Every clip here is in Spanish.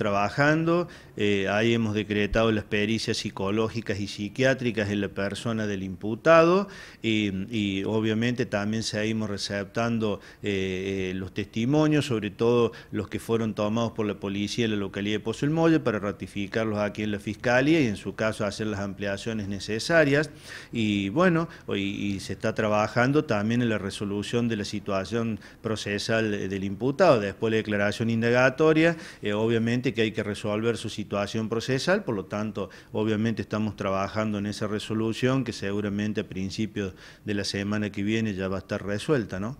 trabajando, eh, ahí hemos decretado las pericias psicológicas y psiquiátricas en la persona del imputado y, obviamente también seguimos receptando eh, eh, los testimonios, sobre todo los que fueron tomados por la policía en la localidad de Pozo el Molle para ratificarlos aquí en la Fiscalía y en su caso hacer las ampliaciones necesarias y bueno, hoy se está trabajando también en la resolución de la situación procesal del imputado, después la declaración indagatoria, obviamente que hay que resolver su situación procesal, por lo tanto, obviamente estamos trabajando en esa resolución que seguramente a principios de la semana que viene ya va a estar resuelta, ¿no?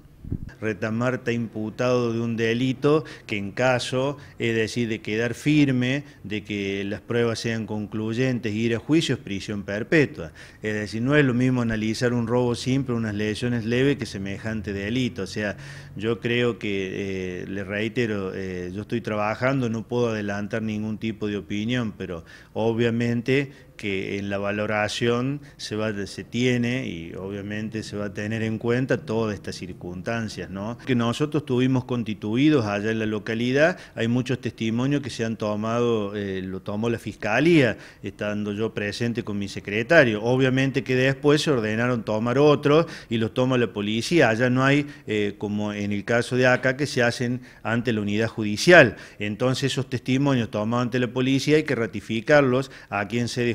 Retamar está imputado de un delito que en caso, es decir, de quedar firme, de que las pruebas sean concluyentes, ir a juicio es prisión perpetua. Es decir, no es lo mismo analizar un robo simple, unas lesiones leves que semejante delito. O sea, yo creo que, eh, le reitero, eh, yo estoy trabajando, no puedo adelantar ningún tipo de opinión, pero obviamente que en la valoración se, se tiene y obviamente se va a tener en cuenta todas estas circunstancias, ¿no? Que nosotros tuvimos constituidos allá en la localidad, hay muchos testimonios que se han tomado, eh, lo tomó la fiscalía, estando yo presente con mi secretario. Obviamente que después se ordenaron tomar otros y los toma la policía. Allá no hay, eh, como en el caso de acá, que se hacen ante la unidad judicial. Entonces esos testimonios tomados ante la policía hay que ratificarlos a quien se de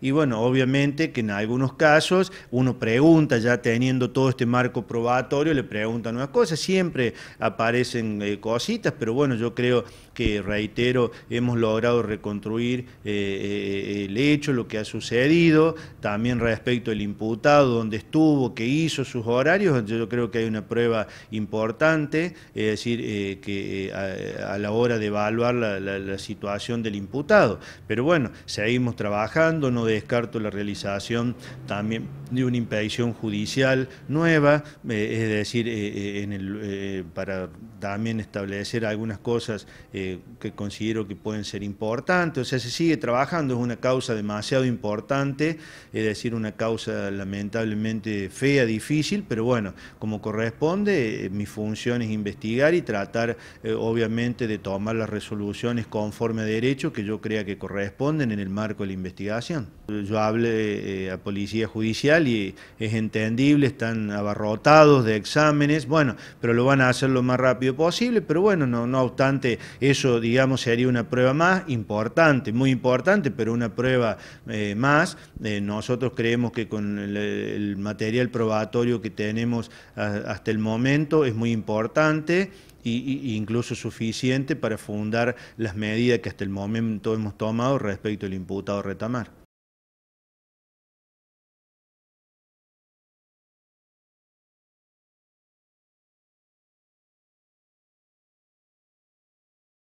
y bueno, obviamente que en algunos casos uno pregunta, ya teniendo todo este marco probatorio, le preguntan nuevas cosas, siempre aparecen eh, cositas, pero bueno, yo creo que, reitero, hemos logrado reconstruir eh, eh, el hecho, lo que ha sucedido, también respecto al imputado, dónde estuvo, qué hizo, sus horarios, yo creo que hay una prueba importante, es decir, que a, la hora de evaluar la, la situación del imputado. Pero bueno, seguimos trabajando bajando no descarto la realización también de una impedición judicial nueva, eh, es decir, eh, eh, para también establecer algunas cosas que considero que pueden ser importantes. O sea, se sigue trabajando, es una causa demasiado importante, es decir, una causa lamentablemente fea, difícil, pero bueno, como corresponde, mi función es investigar y tratar, obviamente, de tomar las resoluciones conforme a derecho que yo crea que corresponden en el marco de la investigación. Yo hablé a policía judicial, y es entendible, están abarrotados de exámenes, bueno, pero lo van a hacer lo más rápido posible, pero bueno, no, no obstante, eso digamos sería una prueba más importante, muy importante, pero una prueba eh, más. Eh, nosotros creemos que con el, material probatorio que tenemos hasta el momento es muy importante. e incluso suficiente para fundar las medidas que hasta el momento hemos tomado respecto al imputado Retamar.